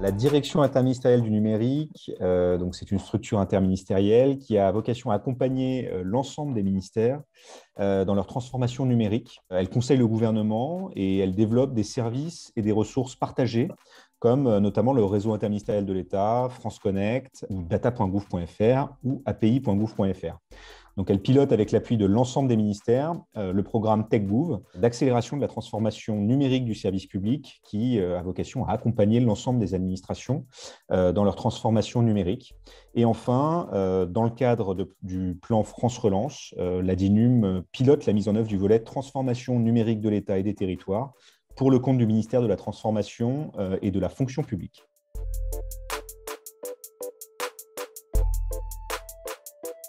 La direction interministérielle du numérique, euh, donc c'est une structure interministérielle qui a vocation à accompagner euh, l'ensemble des ministères euh, dans leur transformation numérique. Elle conseille le gouvernement et elle développe des services et des ressources partagées comme euh, notamment le réseau interministériel de l'État, France Connect, data.gouv.fr ou api.gouv.fr. Donc elle pilote avec l'appui de l'ensemble des ministères euh, le programme TechGouv d'accélération de la transformation numérique du service public qui euh, a vocation à accompagner l'ensemble des administrations dans leur transformation numérique. Et enfin, dans le cadre du plan France Relance, la DINUM pilote la mise en œuvre du volet transformation numérique de l'État et des territoires pour le compte du ministère de la Transformation euh, et de la Fonction publique.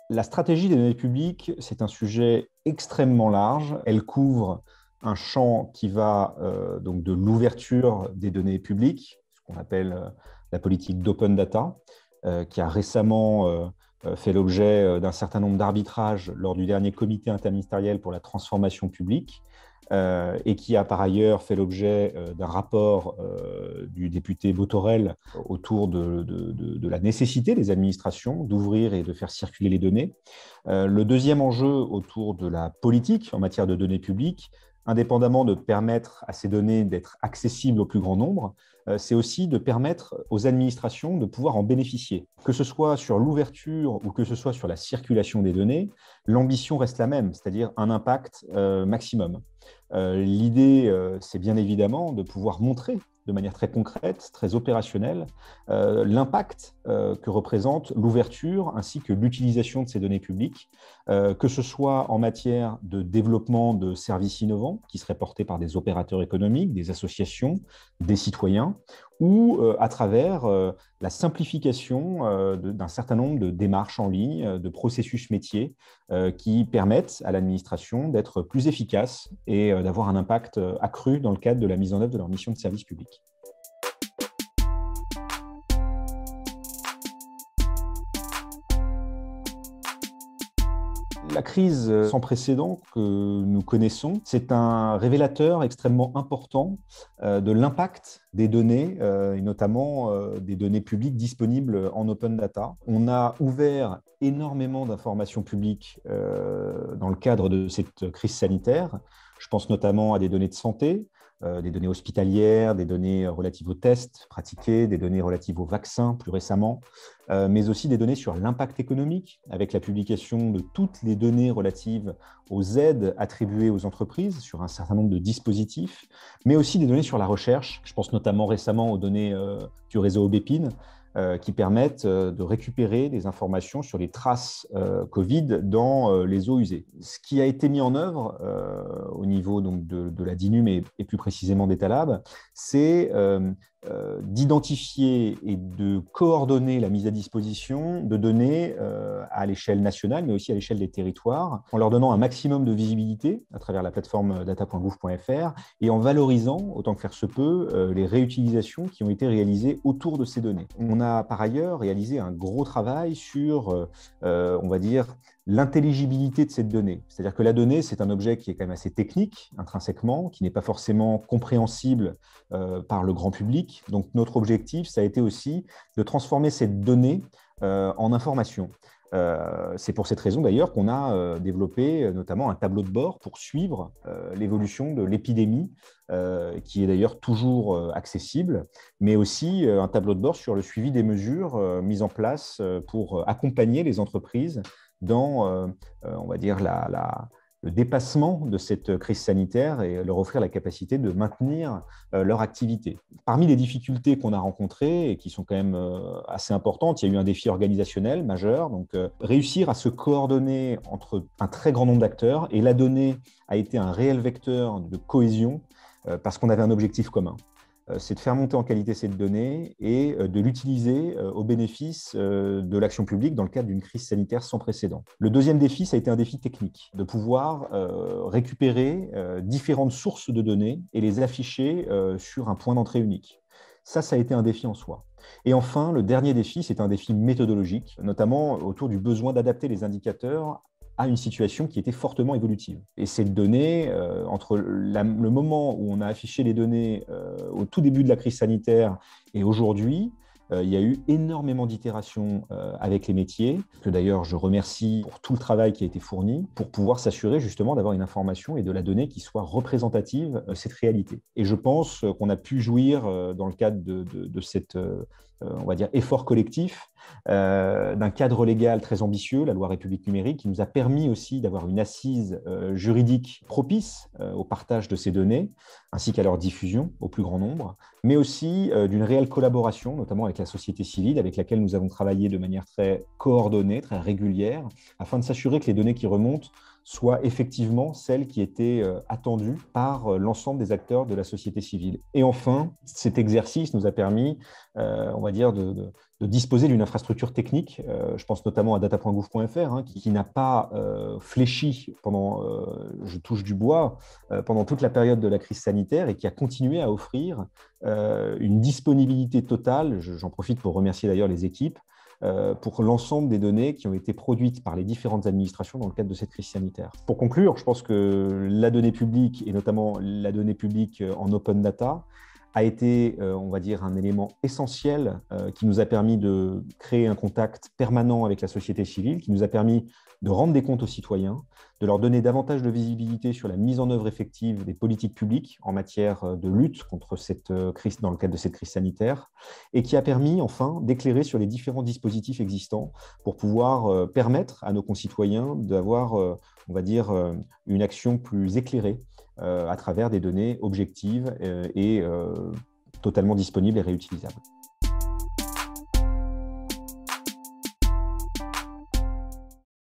La stratégie des données publiques, c'est un sujet extrêmement large. Elle couvre un champ qui va euh, donc de l'ouverture des données publiques, ce qu'on appelle euh, la politique d'open data, qui a récemment fait l'objet d'un certain nombre d'arbitrages lors du dernier comité interministériel pour la transformation publique, euh, et qui a par ailleurs fait l'objet euh, d'un rapport euh, du député Botorel autour de, la nécessité des administrations d'ouvrir et de faire circuler les données. le deuxième enjeu autour de la politique en matière de données publiques, indépendamment de permettre à ces données d'être accessibles au plus grand nombre, euh, c'est aussi de permettre aux administrations de pouvoir en bénéficier. Que ce soit sur l'ouverture ou que ce soit sur la circulation des données, l'ambition reste la même, c'est-à-dire un impact euh, maximum. Euh, l'idée, c'est bien évidemment de pouvoir montrer de manière très concrète, très opérationnelle, euh, l'impact euh, que représente l'ouverture ainsi que l'utilisation de ces données publiques, euh, que ce soit en matière de développement de services innovants qui seraient portés par des opérateurs économiques, des associations, des citoyens, ou euh, à travers euh, la simplification euh, d'un certain nombre de démarches en ligne, de processus métiers qui permettent à l'administration d'être plus efficace et d'avoir un impact accru dans le cadre de la mise en œuvre de leur mission de service public. La crise euh, sans précédent que nous connaissons, c'est un révélateur extrêmement important euh, de l'impact des données, euh, et notamment des données publiques disponibles en open data. On a ouvert énormément d'informations publiques dans le cadre de cette crise sanitaire. Je pense notamment à des données de santé, euh, des données hospitalières, des données euh, relatives aux tests pratiqués, des données relatives aux vaccins plus récemment, euh, mais aussi des données sur l'impact économique, avec la publication de toutes les données relatives aux aides attribuées aux entreprises sur un certain nombre de dispositifs, mais aussi des données sur la recherche. Je pense notamment récemment aux données du réseau Aubépine, qui permettent de récupérer des informations sur les traces Covid dans les eaux usées. Ce qui a été mis en œuvre au niveau donc, de, la DINUM et, plus précisément des c'est euh, euh, d'identifier et de coordonner la mise à disposition de données euh, à l'échelle nationale, mais aussi à l'échelle des territoires, en leur donnant un maximum de visibilité à travers la plateforme data.gouv.fr et en valorisant, autant que faire se peut, euh, les réutilisations qui ont été réalisées autour de ces données. On a par ailleurs réalisé un gros travail sur, on va dire, l'intelligibilité de cette donnée. C'est-à-dire que la donnée, c'est un objet qui est quand même assez technique, intrinsèquement, qui n'est pas forcément compréhensible par le grand public donc notre objectif, ça a été aussi de transformer cette donnée euh, en information. Euh, c'est pour cette raison d'ailleurs qu'on a euh, développé notamment un tableau de bord pour suivre l'évolution de l'épidémie, qui est d'ailleurs toujours accessible, mais aussi un tableau de bord sur le suivi des mesures mises en place pour accompagner les entreprises dans, on va dire, la le dépassement de cette crise sanitaire et leur offrir la capacité de maintenir euh, leur activité. Parmi les difficultés qu'on a rencontrées et qui sont quand même euh, assez importantes, il y a eu un défi organisationnel majeur. Donc, euh, réussir à se coordonner entre un très grand nombre d'acteurs et la donnée a été un réel vecteur de cohésion parce qu'on avait un objectif commun. Euh, c'est de faire monter en qualité cette donnée et euh, de l'utiliser euh, au bénéfice de l'action publique dans le cadre d'une crise sanitaire sans précédent. Le deuxième défi, ça a été un défi technique, de pouvoir récupérer différentes sources de données et les afficher sur un point d'entrée unique. Ça, ça a été un défi en soi. Et enfin, le dernier défi, c'est un défi méthodologique, notamment autour du besoin d'adapter les indicateurs à une situation qui était fortement évolutive. Et cette donnée, euh, entre le moment où on a affiché les données euh, au tout début de la crise sanitaire et aujourd'hui, euh, il y a eu énormément d'itérations avec les métiers, que d'ailleurs je remercie pour tout le travail qui a été fourni, pour pouvoir s'assurer justement d'avoir une information et de la donnée qui soit représentative de cette réalité. Et je pense qu'on a pu jouir dans le cadre de, de, cet on va dire, effort collectif euh, d'un cadre légal très ambitieux, la loi République numérique, qui nous a permis aussi d'avoir une assise euh, juridique propice euh, au partage de ces données, ainsi qu'à leur diffusion au plus grand nombre, mais aussi d'une réelle collaboration, notamment avec la société civile, avec laquelle nous avons travaillé de manière très coordonnée, très régulière, afin de s'assurer que les données qui remontent soit effectivement celle qui était euh, attendue par euh, l'ensemble des acteurs de la société civile. Et enfin, cet exercice nous a permis, euh, on va dire, de, disposer d'une infrastructure technique, je pense notamment à data.gouv.fr, hein, qui, n'a pas fléchi pendant, je touche du bois, pendant toute la période de la crise sanitaire et qui a continué à offrir une disponibilité totale, j'en profite pour remercier d'ailleurs les équipes, euh, pour l'ensemble des données qui ont été produites par les différentes administrations dans le cadre de cette crise sanitaire. Pour conclure, je pense que la donnée publique, et notamment la donnée publique en open data, a été, euh, on va dire, un élément essentiel euh, qui nous a permis de créer un contact permanent avec la société civile, qui nous a permis de rendre des comptes aux citoyens, de leur donner davantage de visibilité sur la mise en œuvre effective des politiques publiques en matière euh, de lutte contre cette crise, dans le cadre de cette crise sanitaire, et qui a permis enfin d'éclairer sur les différents dispositifs existants pour pouvoir permettre à nos concitoyens d'avoir on va dire, euh, une action plus éclairée euh, à travers des données objectives euh, et totalement disponibles et réutilisables.